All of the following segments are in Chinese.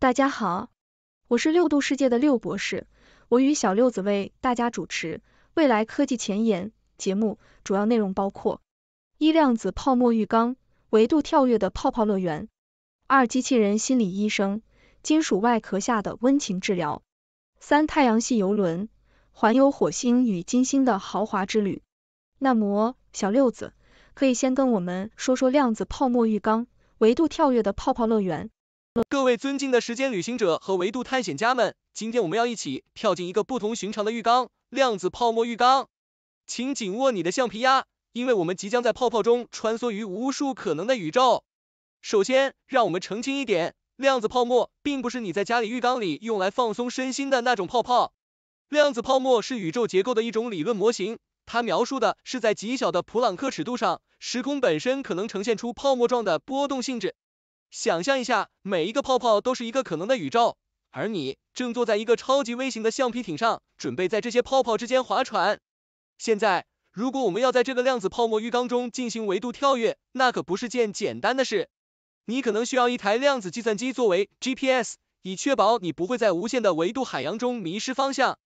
大家好，我是六度世界的六博士，我与小六子为大家主持《未来科技前沿》节目，主要内容包括：一、量子泡沫浴缸、维度跳跃的泡泡乐园；二、机器人心理医生、金属外壳下的温情治疗；三、太阳系游轮、环游火星与金星的豪华之旅。那么，小六子可以先跟我们说说量子泡沫浴缸、维度跳跃的泡泡乐园。各位尊敬的时间旅行者和维度探险家们，今天我们要一起跳进一个不同寻常的浴缸——量子泡沫浴缸。请紧握你的橡皮鸭，因为我们即将在泡泡中穿梭于无数可能的宇宙。首先，让我们澄清一点：量子泡沫并不是你在家里浴缸里用来放松身心的那种泡泡。量子泡沫是宇宙结构的一种理论模型，它描述的是在极小的普朗克尺度上，时空本身可能呈现出泡沫状的波动性质。想象一下，每一个泡泡都是一个可能的宇宙，而你正坐在一个超级微型的橡皮艇上，准备在这些泡泡之间划船。现在，如果我们要在这个量子泡沫浴缸中进行维度跳跃，那可不是件简单的事。你可能需要一台量子计算机作为 GPS，以确保你不会在无限的维度海洋中迷失方向。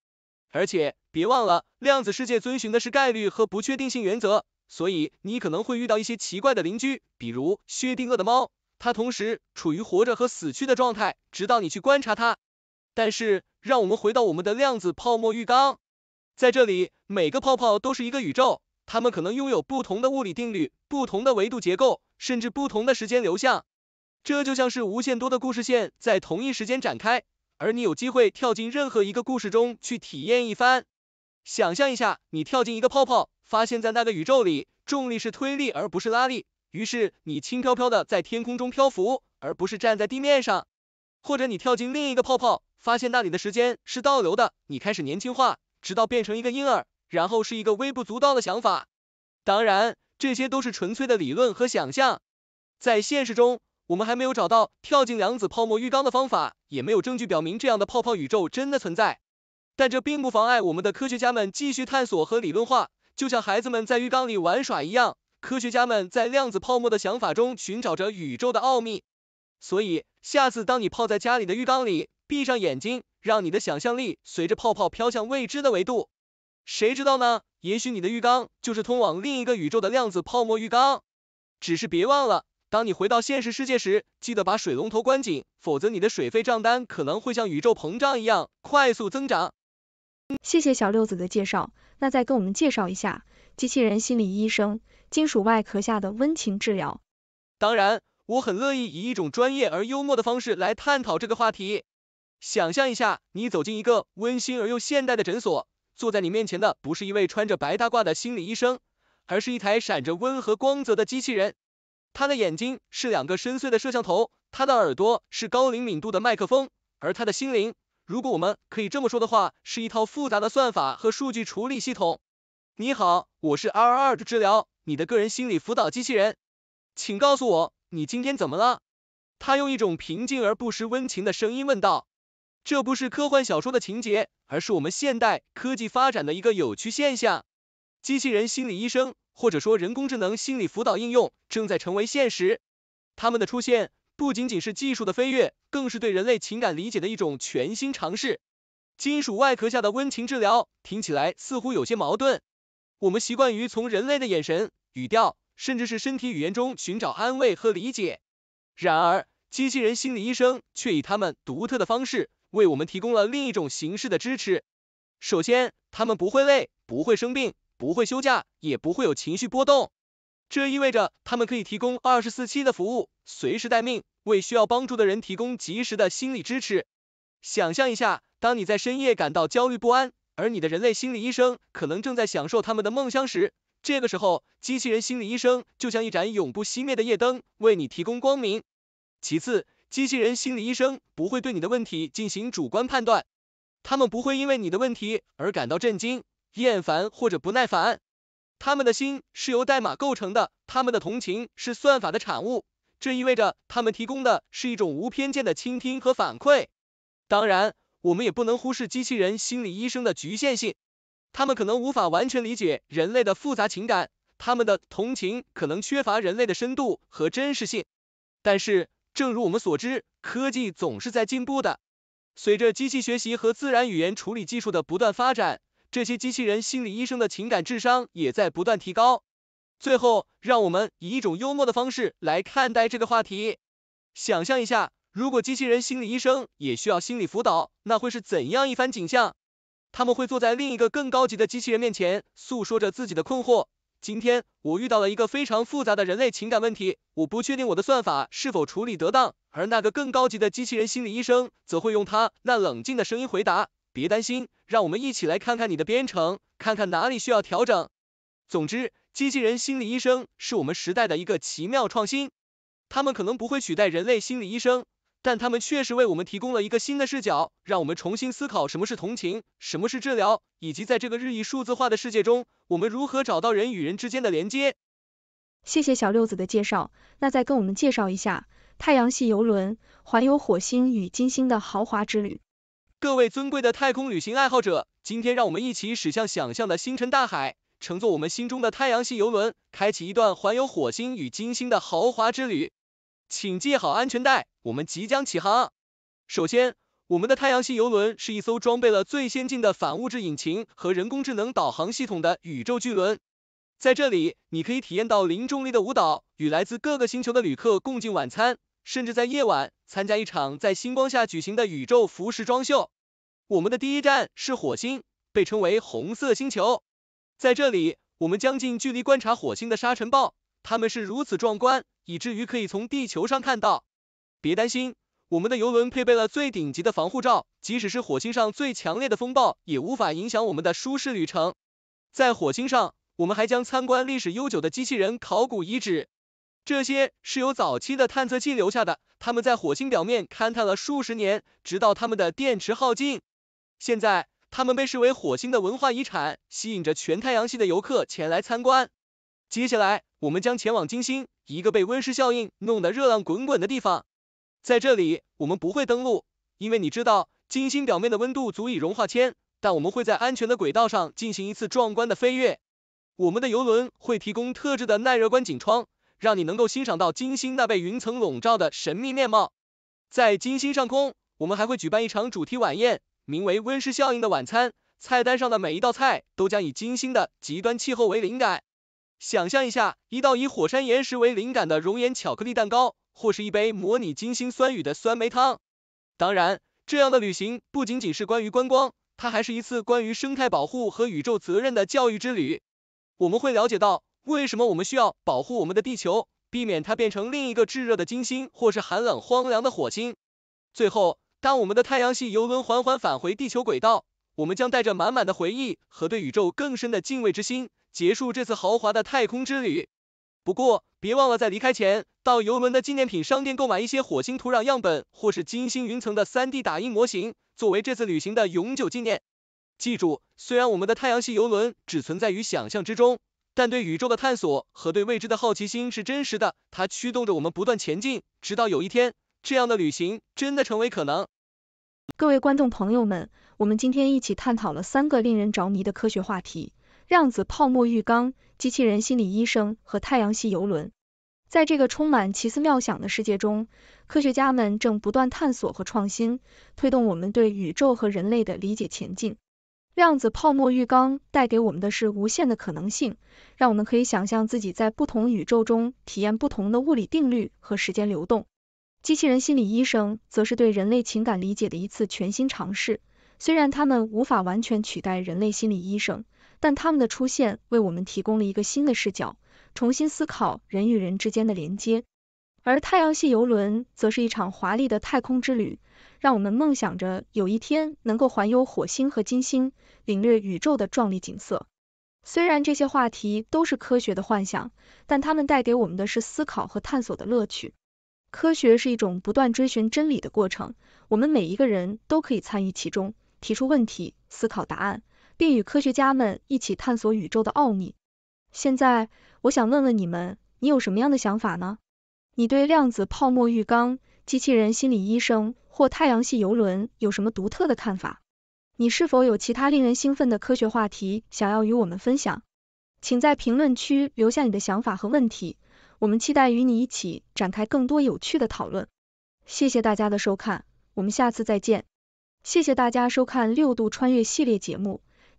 而且，别忘了，量子世界遵循的是概率和不确定性原则，所以你可能会遇到一些奇怪的邻居，比如薛定谔的猫。它同时处于活着和死去的状态，直到你去观察它。但是，让我们回到我们的量子泡沫浴缸，在这里，每个泡泡都是一个宇宙，它们可能拥有不同的物理定律、不同的维度结构，甚至不同的时间流向。这就像是无限多的故事线在同一时间展开，而你有机会跳进任何一个故事中去体验一番。想象一下，你跳进一个泡泡，发现在那个宇宙里，重力是推力而不是拉力。于是你轻飘飘的在天空中漂浮，而不是站在地面上，或者你跳进另一个泡泡，发现那里的时间是倒流的，你开始年轻化，直到变成一个婴儿，然后是一个微不足道的想法。当然，这些都是纯粹的理论和想象。在现实中，我们还没有找到跳进量子泡沫浴缸的方法，也没有证据表明这样的泡泡宇宙真的存在。但这并不妨碍我们的科学家们继续探索和理论化，就像孩子们在浴缸里玩耍一样。科学家们在量子泡沫的想法中寻找着宇宙的奥秘，所以下次当你泡在家里的浴缸里，闭上眼睛，让你的想象力随着泡泡飘向未知的维度。谁知道呢？也许你的浴缸就是通往另一个宇宙的量子泡沫浴缸。只是别忘了，当你回到现实世界时，记得把水龙头关紧，否则你的水费账单可能会像宇宙膨胀一样快速增长。谢谢小六子的介绍，那再跟我们介绍一下机器人心理医生。金属外壳下的温情治疗。当然，我很乐意以一种专业而幽默的方式来探讨这个话题。想象一下，你走进一个温馨而又现代的诊所，坐在你面前的不是一位穿着白大褂的心理医生，而是一台闪着温和光泽的机器人。他的眼睛是两个深邃的摄像头，他的耳朵是高灵敏度的麦克风，而他的心灵，如果我们可以这么说的话，是一套复杂的算法和数据处理系统。你好，我是 r R 的治疗，你的个人心理辅导机器人，请告诉我你今天怎么了？他用一种平静而不失温情的声音问道。这不是科幻小说的情节，而是我们现代科技发展的一个有趣现象。机器人心理医生或者说人工智能心理辅导应用正在成为现实。他们的出现不仅仅是技术的飞跃，更是对人类情感理解的一种全新尝试。金属外壳下的温情治疗，听起来似乎有些矛盾。我们习惯于从人类的眼神、语调，甚至是身体语言中寻找安慰和理解，然而机器人心理医生却以他们独特的方式为我们提供了另一种形式的支持。首先，他们不会累，不会生病，不会休假，也不会有情绪波动。这意味着他们可以提供二十四期的服务，随时待命，为需要帮助的人提供及时的心理支持。想象一下，当你在深夜感到焦虑不安。而你的人类心理医生可能正在享受他们的梦乡时，这个时候机器人心理医生就像一盏永不熄灭的夜灯，为你提供光明。其次，机器人心理医生不会对你的问题进行主观判断，他们不会因为你的问题而感到震惊、厌烦或者不耐烦。他们的心是由代码构成的，他们的同情是算法的产物，这意味着他们提供的是一种无偏见的倾听和反馈。当然。我们也不能忽视机器人心理医生的局限性，他们可能无法完全理解人类的复杂情感，他们的同情可能缺乏人类的深度和真实性。但是，正如我们所知，科技总是在进步的。随着机器学习和自然语言处理技术的不断发展，这些机器人心理医生的情感智商也在不断提高。最后，让我们以一种幽默的方式来看待这个话题，想象一下。如果机器人心理医生也需要心理辅导，那会是怎样一番景象？他们会坐在另一个更高级的机器人面前，诉说着自己的困惑。今天我遇到了一个非常复杂的人类情感问题，我不确定我的算法是否处理得当。而那个更高级的机器人心理医生则会用他那冷静的声音回答：别担心，让我们一起来看看你的编程，看看哪里需要调整。总之，机器人心理医生是我们时代的一个奇妙创新。他们可能不会取代人类心理医生。但他们确实为我们提供了一个新的视角，让我们重新思考什么是同情，什么是治疗，以及在这个日益数字化的世界中，我们如何找到人与人之间的连接。谢谢小六子的介绍，那再跟我们介绍一下太阳系游轮环游火星与金星的豪华之旅。各位尊贵的太空旅行爱好者，今天让我们一起驶向想象的星辰大海，乘坐我们心中的太阳系游轮，开启一段环游火星与金星的豪华之旅。请系好安全带，我们即将起航。首先，我们的太阳系游轮是一艘装备了最先进的反物质引擎和人工智能导航系统的宇宙巨轮。在这里，你可以体验到零重力的舞蹈，与来自各个星球的旅客共进晚餐，甚至在夜晚参加一场在星光下举行的宇宙服饰装秀。我们的第一站是火星，被称为红色星球。在这里，我们将近距离观察火星的沙尘暴，它们是如此壮观。以至于可以从地球上看到。别担心，我们的游轮配备了最顶级的防护罩，即使是火星上最强烈的风暴也无法影响我们的舒适旅程。在火星上，我们还将参观历史悠久的机器人考古遗址，这些是由早期的探测器留下的，他们在火星表面勘探了数十年，直到他们的电池耗尽。现在，它们被视为火星的文化遗产，吸引着全太阳系的游客前来参观。接下来，我们将前往金星，一个被温室效应弄得热浪滚滚的地方。在这里，我们不会登陆，因为你知道金星表面的温度足以融化铅。但我们会在安全的轨道上进行一次壮观的飞跃。我们的游轮会提供特制的耐热观景窗，让你能够欣赏到金星那被云层笼罩的神秘面貌。在金星上空，我们还会举办一场主题晚宴，名为“温室效应”的晚餐。菜单上的每一道菜都将以金星的极端气候为灵感。想象一下，一道以火山岩石为灵感的熔岩巧克力蛋糕，或是一杯模拟金星酸雨的酸梅汤。当然，这样的旅行不仅仅是关于观光，它还是一次关于生态保护和宇宙责任的教育之旅。我们会了解到，为什么我们需要保护我们的地球，避免它变成另一个炙热的金星，或是寒冷荒凉的火星。最后，当我们的太阳系游轮缓缓返回地球轨道，我们将带着满满的回忆和对宇宙更深的敬畏之心。结束这次豪华的太空之旅。不过，别忘了在离开前，到游轮的纪念品商店购买一些火星土壤样本或是金星云层的三 D 打印模型，作为这次旅行的永久纪念。记住，虽然我们的太阳系游轮只存在于想象之中，但对宇宙的探索和对未知的好奇心是真实的，它驱动着我们不断前进，直到有一天，这样的旅行真的成为可能。各位观众朋友们，我们今天一起探讨了三个令人着迷的科学话题。量子泡沫浴缸、机器人心理医生和太阳系游轮，在这个充满奇思妙想的世界中，科学家们正不断探索和创新，推动我们对宇宙和人类的理解前进。量子泡沫浴缸带给我们的是无限的可能性，让我们可以想象自己在不同宇宙中体验不同的物理定律和时间流动。机器人心理医生则是对人类情感理解的一次全新尝试，虽然他们无法完全取代人类心理医生。但他们的出现为我们提供了一个新的视角，重新思考人与人之间的连接。而太阳系游轮则是一场华丽的太空之旅，让我们梦想着有一天能够环游火星和金星，领略宇宙的壮丽景色。虽然这些话题都是科学的幻想，但它们带给我们的是思考和探索的乐趣。科学是一种不断追寻真理的过程，我们每一个人都可以参与其中，提出问题，思考答案。并与科学家们一起探索宇宙的奥秘。现在，我想问问你们，你有什么样的想法呢？你对量子泡沫浴缸、机器人心理医生或太阳系游轮有什么独特的看法？你是否有其他令人兴奋的科学话题想要与我们分享？请在评论区留下你的想法和问题，我们期待与你一起展开更多有趣的讨论。谢谢大家的收看，我们下次再见。谢谢大家收看六度穿越系列节目。